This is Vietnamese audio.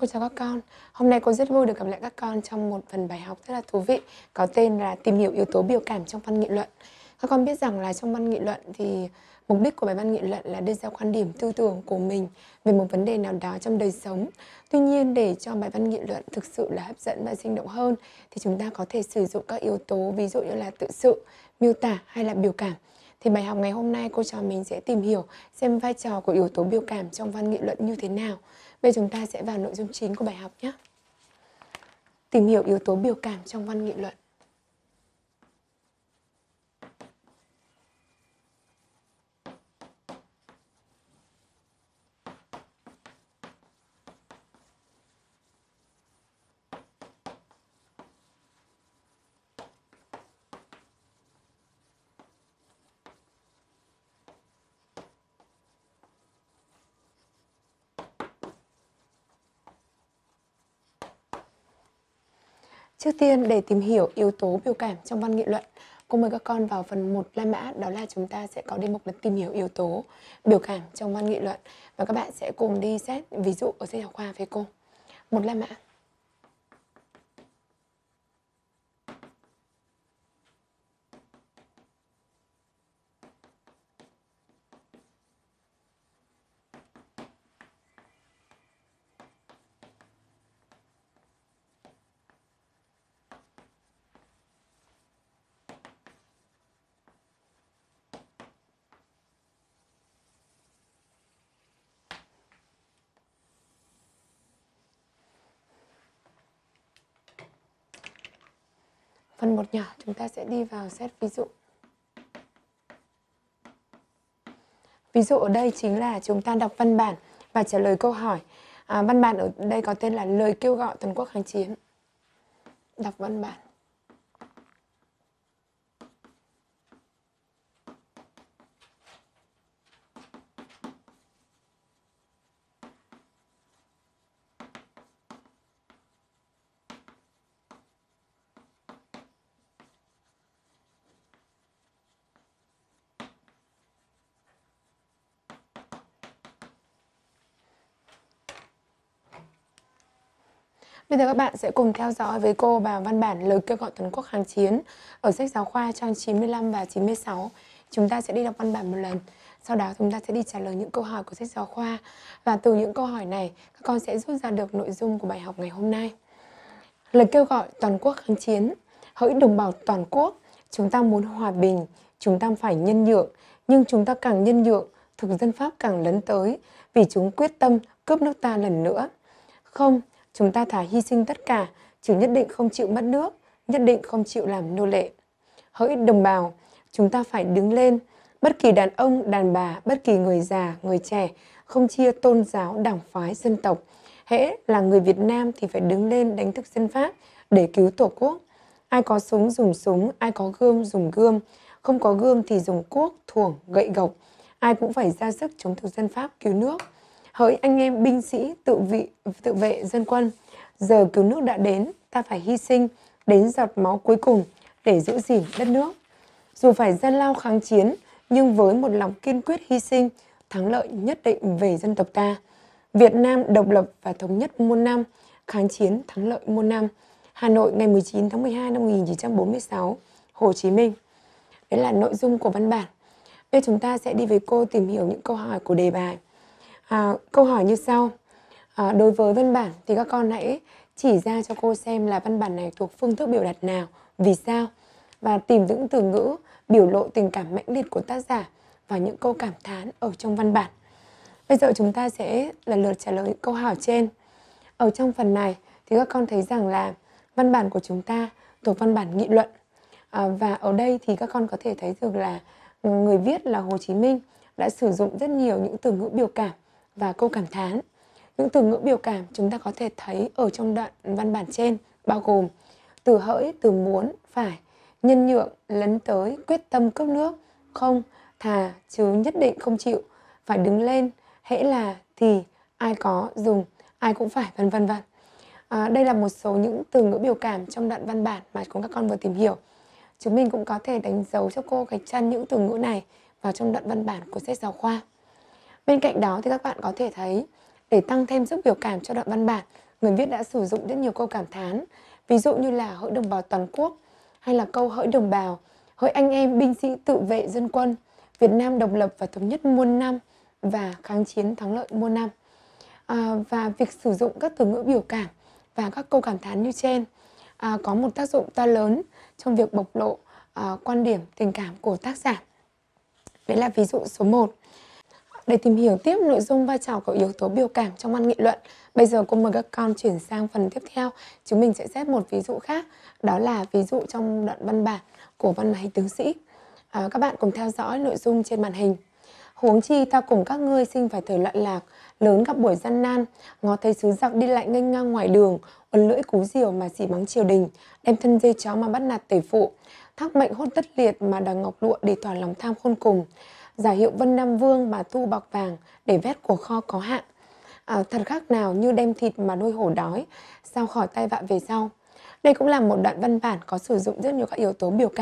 Cô chào các con. Hôm nay cô rất vui được gặp lại các con trong một phần bài học rất là thú vị có tên là tìm hiểu yếu tố biểu cảm trong văn nghị luận. Các con biết rằng là trong văn nghị luận thì mục đích của bài văn nghị luận là đưa ra quan điểm tư tưởng của mình về một vấn đề nào đó trong đời sống. Tuy nhiên để cho bài văn nghị luận thực sự là hấp dẫn và sinh động hơn thì chúng ta có thể sử dụng các yếu tố ví dụ như là tự sự, miêu tả hay là biểu cảm thì bài học ngày hôm nay cô trò mình sẽ tìm hiểu xem vai trò của yếu tố biểu cảm trong văn nghị luận như thế nào. Bây giờ chúng ta sẽ vào nội dung chính của bài học nhé. Tìm hiểu yếu tố biểu cảm trong văn nghị luận. Trước tiên để tìm hiểu yếu tố biểu cảm trong văn nghị luận, cô mời các con vào phần 1 La Mã đó là chúng ta sẽ có đề mục là tìm hiểu yếu tố biểu cảm trong văn nghị luận và các bạn sẽ cùng đi xét ví dụ ở sách giáo khoa với cô. Một La Mã. Phần một nhỏ chúng ta sẽ đi vào xét ví dụ. Ví dụ ở đây chính là chúng ta đọc văn bản và trả lời câu hỏi. À, văn bản ở đây có tên là lời kêu gọi toàn quốc kháng chiến. Đọc văn bản. Bây giờ các bạn sẽ cùng theo dõi với cô và văn bản lời kêu gọi toàn quốc kháng chiến ở sách giáo khoa trang 95 và 96. Chúng ta sẽ đi đọc văn bản một lần. Sau đó chúng ta sẽ đi trả lời những câu hỏi của sách giáo khoa và từ những câu hỏi này các con sẽ rút ra được nội dung của bài học ngày hôm nay. Lời kêu gọi toàn quốc kháng chiến Hỡi đồng bào toàn quốc, chúng ta muốn hòa bình, chúng ta phải nhân nhượng, nhưng chúng ta càng nhân nhượng, thực dân Pháp càng lấn tới vì chúng quyết tâm cướp nước ta lần nữa. Không, Chúng ta thà hy sinh tất cả, chứ nhất định không chịu mất nước, nhất định không chịu làm nô lệ. Hỡi đồng bào, chúng ta phải đứng lên. Bất kỳ đàn ông, đàn bà, bất kỳ người già, người trẻ, không chia tôn giáo, đảng phái, dân tộc. Hễ là người Việt Nam thì phải đứng lên đánh thức dân Pháp để cứu Tổ quốc. Ai có súng dùng súng, ai có gươm dùng gươm, không có gươm thì dùng cuốc, thuồng, gậy gộc. Ai cũng phải ra sức chống thực dân Pháp cứu nước hỡi anh em binh sĩ tự vị tự vệ dân quân giờ cứu nước đã đến ta phải hy sinh đến giọt máu cuối cùng để giữ gìn đất nước dù phải gian lao kháng chiến nhưng với một lòng kiên quyết hy sinh thắng lợi nhất định về dân tộc ta Việt Nam độc lập và thống nhất muôn năm kháng chiến thắng lợi muôn năm Hà Nội ngày 19 tháng 12 năm 1946 Hồ Chí Minh đấy là nội dung của văn bản bây chúng ta sẽ đi với cô tìm hiểu những câu hỏi của đề bài À, câu hỏi như sau. À, đối với văn bản thì các con hãy chỉ ra cho cô xem là văn bản này thuộc phương thức biểu đạt nào, vì sao và tìm những từ ngữ biểu lộ tình cảm mãnh liệt của tác giả và những câu cảm thán ở trong văn bản. Bây giờ chúng ta sẽ là lượt trả lời những câu hỏi trên. Ở trong phần này thì các con thấy rằng là văn bản của chúng ta thuộc văn bản nghị luận. À, và ở đây thì các con có thể thấy được là người viết là Hồ Chí Minh đã sử dụng rất nhiều những từ ngữ biểu cảm và câu cảm thán. Những từ ngữ biểu cảm chúng ta có thể thấy ở trong đoạn văn bản trên bao gồm từ hỡi, từ muốn, phải, nhân nhượng, lấn tới, quyết tâm cướp nước, không, thà, chứ nhất định không chịu, phải đứng lên, hễ là, thì, ai có, dùng, ai cũng phải, vân vân vân. À, đây là một số những từ ngữ biểu cảm trong đoạn văn bản mà chúng các con vừa tìm hiểu. Chúng mình cũng có thể đánh dấu cho cô gạch chân những từ ngữ này vào trong đoạn văn bản của sách giáo khoa. Bên cạnh đó thì các bạn có thể thấy để tăng thêm sức biểu cảm cho đoạn văn bản, người viết đã sử dụng rất nhiều câu cảm thán, ví dụ như là hỡi đồng bào toàn quốc hay là câu hỡi đồng bào, hỡi anh em binh sĩ tự vệ dân quân, Việt Nam độc lập và thống nhất muôn năm và kháng chiến thắng lợi muôn năm. À, và việc sử dụng các từ ngữ biểu cảm và các câu cảm thán như trên à, có một tác dụng to lớn trong việc bộc lộ à, quan điểm tình cảm của tác giả. Đấy là ví dụ số 1. Để tìm hiểu tiếp nội dung vai trò của yếu tố biểu cảm trong văn nghị luận, bây giờ cô mời các con chuyển sang phần tiếp theo. Chúng mình sẽ xét một ví dụ khác, đó là ví dụ trong đoạn văn bản của văn máy tướng sĩ. À, các bạn cùng theo dõi nội dung trên màn hình. Huống chi ta cùng các ngươi sinh phải thời loạn lạc, lớn gặp buổi gian nan, ngó thấy sứ giặc đi lại nghênh ngang ngoài đường, uốn lưỡi cú diều mà xỉ mắng triều đình, đem thân dây chó mà bắt nạt tể phụ, thác mệnh hôn tất liệt mà đòi ngọc lụa để thỏa lòng tham khôn cùng giả hiệu Vân Nam Vương mà thu bọc vàng để vét của kho có hạn. À, thật khác nào như đem thịt mà nuôi hổ đói, sao khỏi tay vạ về sau. Đây cũng là một đoạn văn bản có sử dụng rất nhiều các yếu tố biểu cảm.